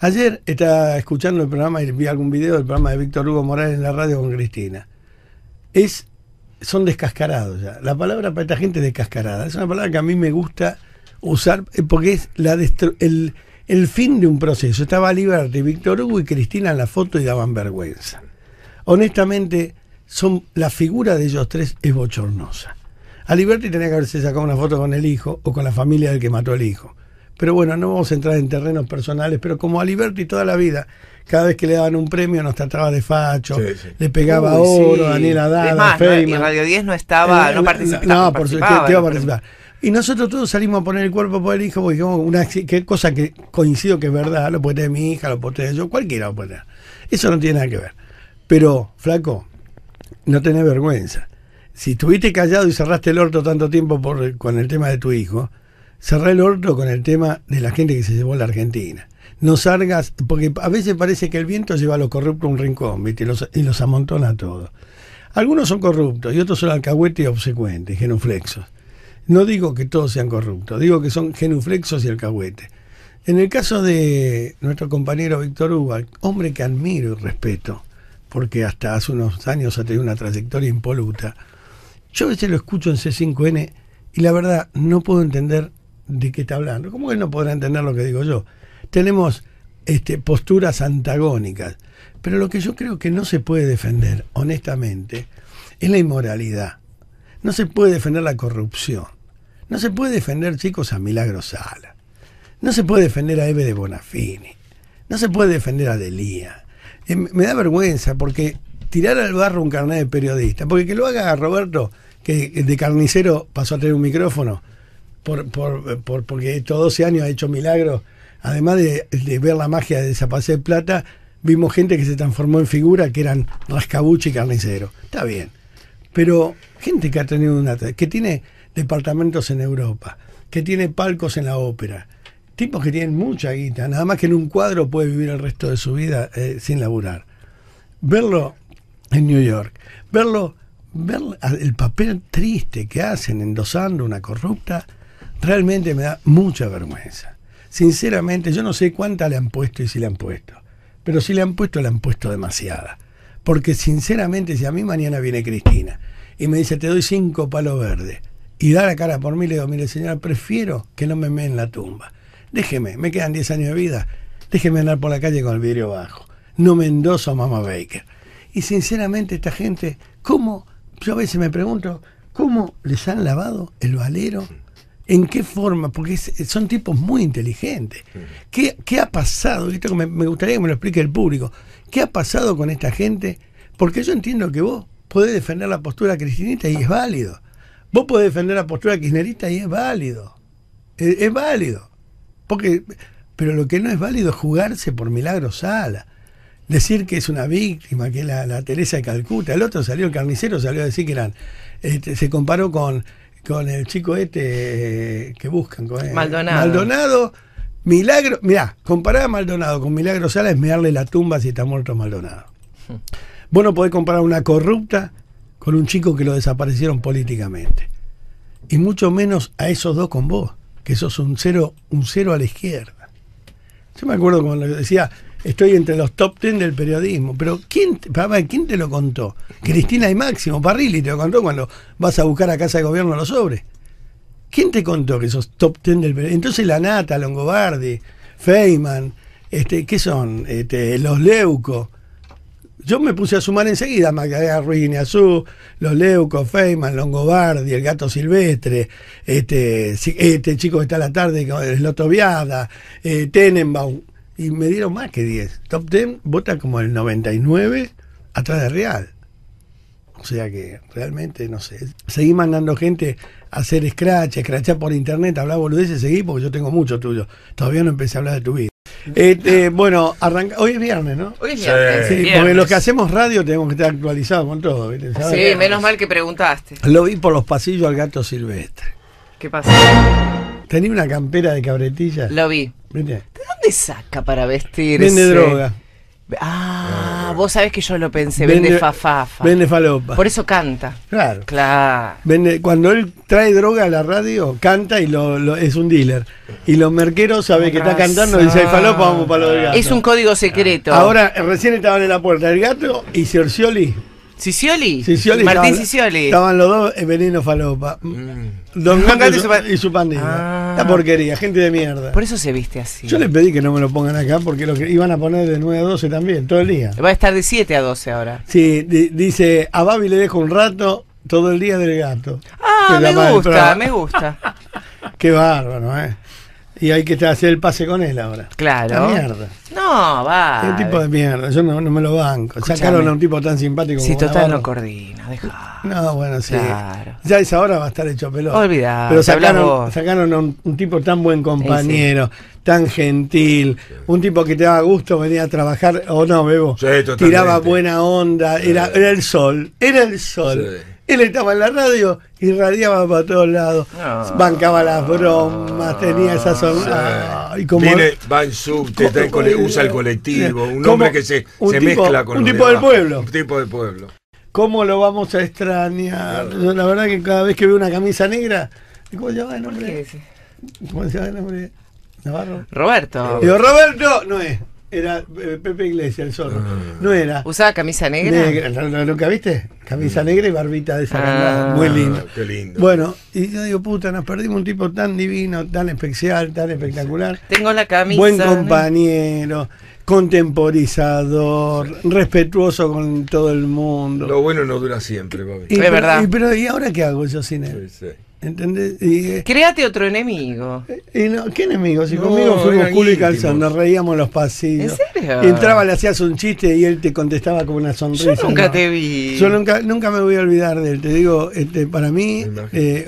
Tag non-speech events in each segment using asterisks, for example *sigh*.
Ayer estaba escuchando el programa y vi algún video del programa de Víctor Hugo Morales en la radio con Cristina. Es, son descascarados ya. La palabra para esta gente es descascarada. Es una palabra que a mí me gusta usar eh, porque es la el, fin de un proceso. Estaba Liberty, Víctor Hugo y Cristina en la foto y daban vergüenza. Honestamente, son, la figura de ellos tres es bochornosa. A Liberty tenía que haberse sacado una foto con el hijo o con la familia del que mató al hijo. Pero bueno, no vamos a entrar en terrenos personales, pero como a y toda la vida, cada vez que le daban un premio nos trataba de facho, le pegaba oro, Daniela Dada, no, y Radio 10 no estaba, eh, no participaba. No, por supuesto, iba a participar. Y nosotros todos salimos a poner el cuerpo por el hijo, porque dijimos, una cosa que coincido que es verdad, lo puede tener mi hija, lo puede tener yo, cualquiera lo puede tener. Eso no tiene nada que ver. Pero, flaco, no tenés vergüenza. Si estuviste callado y cerraste el orto tanto tiempo por, con el tema de tu hijo, cerrar el orto con el tema de la gente que se llevó a la Argentina. No salgas, porque a veces parece que el viento lleva a los corruptos a un rincón, Y los, amontona a todos. Algunos son corruptos y otros son alcahuetes y obsecuentes, genuflexos. No digo que todos sean corruptos, digo que son genuflexos y alcahuetes. En el caso de nuestro compañero Víctor Hugo, hombre que admiro y respeto, porque hasta hace unos años ha tenido una trayectoria impoluta, yo a veces lo escucho en C5N y la verdad no puedo entender de qué está hablando. ¿Cómo que no podrá entender lo que digo yo? Tenemos este, posturas antagónicas. Pero lo que yo creo que no se puede defender, honestamente, es la inmoralidad. No se puede defender la corrupción. No se puede defender, chicos, a Milagro Sala. No se puede defender a Eve de Bonafini. No se puede defender a Delía. Eh, me da vergüenza porque tirar al barro un carnet de periodista, porque que lo haga Roberto, que de carnicero pasó a tener un micrófono, por, por, por, porque estos 12 años ha hecho milagros. Además de, ver la magia de desaparecer Plata, vimos gente que se transformó en figura que eran rascabuche y carnicero. Está bien. Pero gente que ha tenido una. que tiene departamentos en Europa, que tiene palcos en la ópera, tipos que tienen mucha guita, nada más que en un cuadro puede vivir el resto de su vida eh, sin laburar. Verlo en New York, verlo, ver el papel triste que hacen endosando una corrupta, realmente me da mucha vergüenza. Sinceramente, yo no sé cuánta le han puesto y si le han puesto, pero si le han puesto, le han puesto demasiada. Porque sinceramente, si a mí mañana viene Cristina y me dice, te doy cinco palos verdes, y da la cara por mí, le digo, mire señora, prefiero que no me meen la tumba. Déjeme, me quedan diez años de vida, déjeme andar por la calle con el vidrio bajo. No Mendoza, Mama Baker. Y sinceramente esta gente, ¿cómo? Yo a veces me pregunto, ¿cómo les han lavado el valero ¿En qué forma? Porque son tipos muy inteligentes. ¿Qué, ha pasado? Esto me, gustaría que me lo explique el público. ¿Qué ha pasado con esta gente? Porque yo entiendo que vos podés defender la postura cristinista y es válido. Vos podés defender la postura kirchnerista y es válido. E, es, válido. Porque, pero lo que no es válido es jugarse por milagro sala. Decir que es una víctima, que la, la Teresa de Calcuta, el otro salió, el carnicero salió a decir que eran, este, se comparó con con el chico este eh, que buscan. Con Maldonado. Maldonado, Milagro. Mirá, comparar a Maldonado con Milagro Sala es mirarle la tumba si está muerto Maldonado. Hmm. Vos no podés comparar una corrupta con un chico que lo desaparecieron políticamente. Y mucho menos a esos dos con vos, que sos un cero, un cero a la izquierda. Yo me acuerdo cuando decía, estoy entre los top ten del periodismo. Pero ¿quién, ¿quién te lo contó? Cristina y Máximo Parrilli te lo contó cuando vas a buscar a casa de gobierno los sobres. ¿Quién te contó que esos top ten del periodismo? Entonces la Nata, Longobardi, Feynman, este, ¿qué son? Este, los Leuco. Yo me puse a sumar enseguida Magdalena, Ruiz Azú, los Leuco, Feynman, Longobardi, el gato silvestre, este, este chico que está a la tarde, el Loto eh, Tenenbaum y me dieron más que 10. Top 10 vota como el 99 atrás de Real. O sea que realmente, no sé. Seguí mandando gente a hacer scratch, scratchar por internet, hablar boludeces, seguí porque yo tengo mucho tuyo. Todavía no empecé a hablar de tu vida. Este, bueno, arranca, hoy es viernes, ¿no? Hoy es viernes. Sí, porque los que hacemos radio tenemos que estar actualizados con todo. Sí, menos mal que preguntaste. Lo vi por los pasillos al gato silvestre. ¿Qué pasó? Tenía una campera de cabretilla. Lo vi. ¿De dónde saca para vestirse? Vende droga. Ah, vos sabés que yo lo pensé, vende, vende fafafa. Vende falopa. Por eso canta. Claro. Claro. Vende, cuando él trae droga a la radio, canta y lo, es un dealer. Y los merqueros saben que está cantando y dice, falopa, vamos para lo del Es un código secreto. Ahora, recién estaban en la puerta el gato y Cercioli. ¿Sicioli? Sicioli Martín Sicioli. Estaban los dos en eh, veneno falopa. Mm. Don Gato, y, su, pandilla. Ah. La porquería, gente de mierda. Por eso se viste así. Yo le pedí que no me lo pongan acá porque lo iban a poner de 9 a 12 también, todo el día. Va a estar de 7 a 12 ahora. Sí, dice, a Babi le dejo un rato todo el día del gato. Ah, me gusta, me gusta, me gusta. Qué bárbaro, ¿eh? Y hay que hacer el pase con él ahora. Claro. La mierda. No, va. Es tipo de mierda. Yo no, me lo banco. Sacaron a un tipo tan simpático si como Si total no coordina, deja. No, bueno, sí. Claro. Ya esa hora va a estar hecho pelota. Olvidado. Pero sacaron, sacaron a un, tipo tan buen compañero, tan gentil, un tipo que te daba gusto venir a trabajar, o no, Bebo. Sí, Tiraba buena onda, era, era el sol, era el sol. Él estaba en la radio y radiaba para todos lados. Ah. Bancaba las bromas, tenía esa sonrisa. Sí. va en subte, usa el colectivo. Un hombre que se, se con mezcla con Un tipo del pueblo. Un tipo del pueblo. ¿Cómo lo vamos a extrañar? la verdad que cada vez que veo una camisa negra, ¿cómo se llama el nombre? ¿Cómo se llama el nombre? Navarro. Roberto. Digo, Roberto no es era eh, Pepe Iglesias, el zorro. Ah. No era. ¿Usaba camisa negra? ¿Lo, ¿Nunca viste? Camisa mm. negra y barbita de esa ah. Muy lindo. Ah, qué lindo. Bueno, y yo digo, puta, nos perdimos un tipo tan divino, tan especial, tan espectacular. Tengo la camisa. Buen compañero. contemporizador, respetuoso con todo el mundo. Lo bueno no dura siempre, papi. verdad. Y, pero, ¿y ahora qué hago yo sin él? Sí, sí. ¿Entendés? Eh, Créate otro enemigo. Y ¿Qué enemigo? Si conmigo fuimos culo y calzón, nos reíamos en los pasillos. ¿En serio? Entraba, le hacías un chiste y él te contestaba con una sonrisa. Yo nunca te vi. Yo nunca, me voy a olvidar de él. Te digo, este, para mí, eh,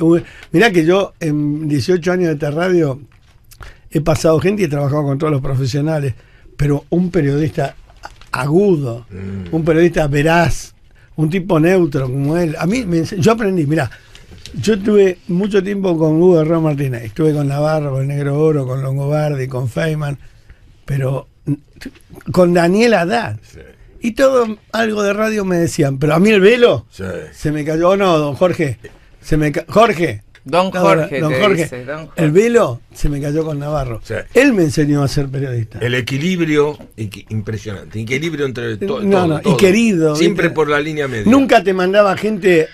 mirá que yo en 18 años de esta radio he pasado gente y he trabajado con todos los profesionales, pero un periodista agudo, mm. un periodista veraz, un tipo neutro como él, a mí me, yo aprendí, mirá. Yo estuve mucho tiempo con Hugo Ron Martínez, estuve con Navarro, con Negro Oro, con Longobardi, con Feynman, pero mm, con Daniel Adán. Y todo algo de radio me decían, pero a mí el velo se me cayó. Oh, no, don Jorge, se me Jorge. Don Jorge, don Jorge, El velo se me cayó con Navarro. Él me enseñó a ser periodista. El equilibrio, impresionante. Equilibrio entre todo. y querido. Siempre por la línea media. Nunca te mandaba gente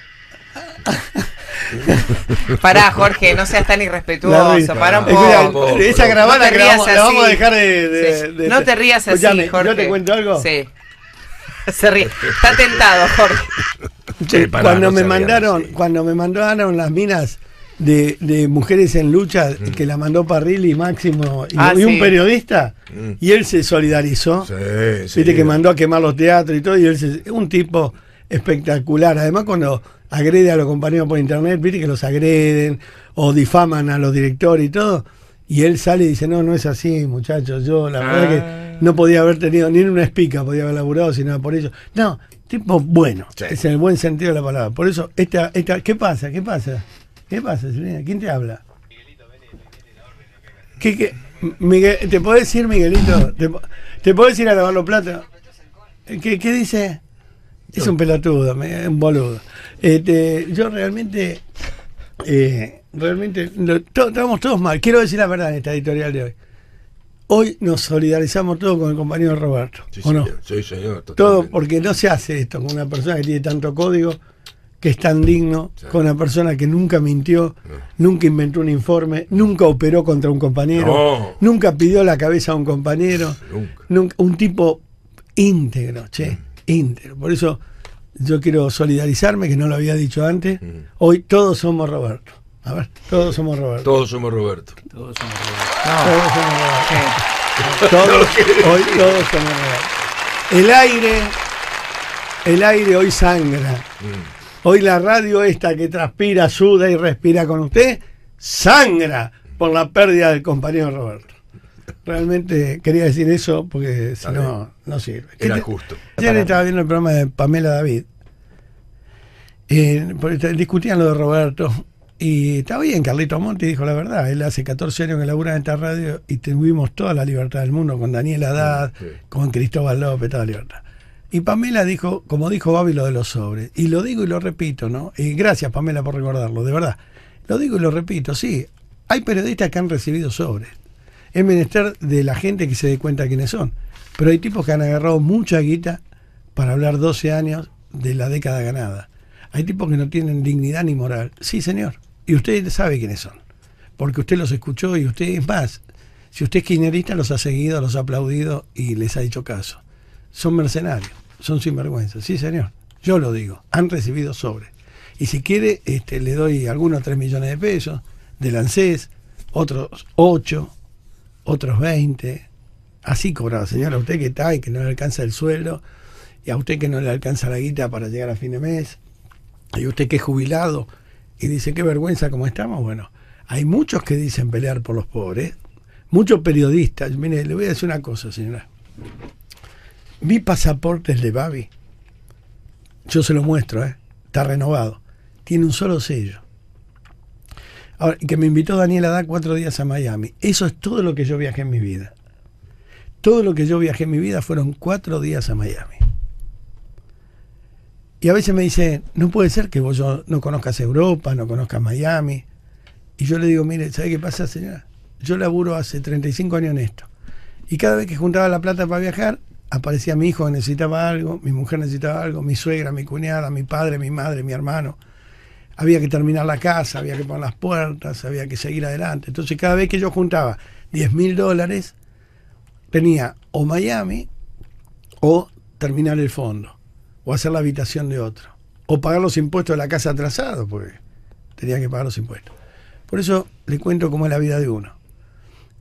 *laughs* Pará, Jorge, no seas tan irrespetuoso. Pará un poco. Esa grabada no vamos a dejar de. no te rías así, Jorge. ¿Yo te cuento algo? Sí. Se Está tentado, Jorge. cuando, me mandaron, cuando me mandaron las minas de, Mujeres en Lucha, mm. que la mandó Parrilli, Máximo, y, Máximo ah, y un periodista, mm. y él se solidarizó. Sí. Viste que mandó a quemar los teatros y todo, y él se, un tipo espectacular. Además, cuando agrede a los compañeros por internet, viste que los agreden o difaman a los directores y todo. Y él sale y dice, no, no es así, muchachos, yo la verdad que ah. no podía haber tenido ni en una espica, podía haber laburado, sino por ello. No, tipo bueno, es en el buen sentido de la palabra. Por eso, esta, esta, ¿qué pasa? ¿Qué pasa? ¿Qué pasa, ¿Quién te habla? ¿Qué, qué? Miguel, ¿Te podés ir, Miguelito? ¿Te, puedes podés ir a lavar los platos? ¿Qué, dice? Es un pelotudo, un boludo. Este, yo realmente, eh, realmente, estamos todos mal. Quiero decir la verdad en esta editorial de hoy. Hoy nos solidarizamos todos con el compañero Roberto. Sí, señor, Todo porque no se hace esto con una persona que tiene tanto código, que es tan digno, con una persona que nunca mintió, nunca inventó un informe, nunca operó contra un compañero, nunca pidió la cabeza a un compañero, un tipo íntegro, che, mm. íntegro. Por eso yo quiero solidarizarme, que no lo había dicho antes. Mm. Hoy todos somos Roberto. A ver, todos somos Roberto. Todos somos Roberto. Todos somos Roberto. Todos somos Roberto. hoy todos somos Roberto. El aire, el aire hoy sangra. Mm. Hoy la radio esta que transpira, suda y respira con usted, sangra por la pérdida del compañero Roberto. Realmente quería decir eso porque si no, no sirve. Era justo. Ayer estaba viendo el programa de Pamela David. Eh, discutían lo de Roberto. Y está bien, Carlito Monti dijo la verdad. Él hace 14 años que labura en esta radio y tuvimos toda la libertad del mundo con Daniel Haddad, con Cristóbal López, toda la libertad. Y Pamela dijo, como dijo Babi, lo de los sobres. Y lo digo y lo repito, ¿no? Y gracias, Pamela, por recordarlo, de verdad. Lo digo y lo repito, sí. Hay periodistas que han recibido sobres es menester de la gente que se dé cuenta quiénes son. Pero hay tipos que han agarrado mucha guita para hablar 12 años de la década ganada. Hay tipos que no tienen dignidad ni moral. Sí, señor. Y usted sabe quiénes son. Porque usted los escuchó y usted, es más, si usted es kirchnerista, los ha seguido, los ha aplaudido y les ha hecho caso. Son mercenarios, son sinvergüenzas. Sí, señor. Yo lo digo. Han recibido sobre. Y si quiere, este, le doy algunos 3 millones de pesos de lancés, otros 8, otros 20. Así cobrado señora, usted que está y que no le alcanza el sueldo, y a usted que no le alcanza la guita para llegar a fin de mes, y usted que es jubilado y dice, qué vergüenza como estamos. Bueno, hay muchos que dicen pelear por los pobres, muchos periodistas. Mire, le voy a decir una cosa, señora. Mi pasaporte es de Babi. Yo se lo muestro, ¿eh? está renovado. Tiene un solo sello que me invitó Daniel a dar cuatro días a Miami. Eso es todo lo que yo viajé en mi vida. Todo lo que yo viajé en mi vida fueron cuatro días a Miami. Y a veces me dice, no puede ser que vos no conozcas Europa, no conozcas Miami. Y yo le digo, mire, ¿sabe qué pasa, señora? Yo laburo hace 35 años en esto. Y cada vez que juntaba la plata para viajar, aparecía mi hijo que necesitaba algo, mi mujer necesitaba algo, mi suegra, mi cuñada, mi padre, mi madre, mi hermano había que terminar la casa, había que poner las puertas, había que seguir adelante. Entonces cada vez que yo juntaba 10 mil dólares, tenía o Miami o terminar el fondo, o hacer la habitación de otro, o pagar los impuestos de la casa atrasado, porque tenía que pagar los impuestos. Por eso le cuento cómo es la vida de uno.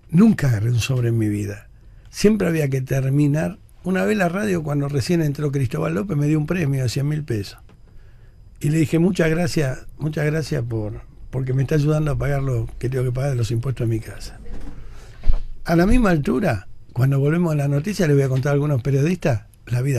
Nunca agarré un sobre en mi vida. Siempre había que terminar. Una vez la radio, cuando recién entró Cristóbal López, me dio un premio de 100 mil pesos y le dije, muchas gracias, muchas gracias por, porque me está ayudando a pagar lo que tengo que pagar de los impuestos de mi casa. A la misma altura, cuando volvemos a la noticia, le voy a contar a algunos periodistas la vida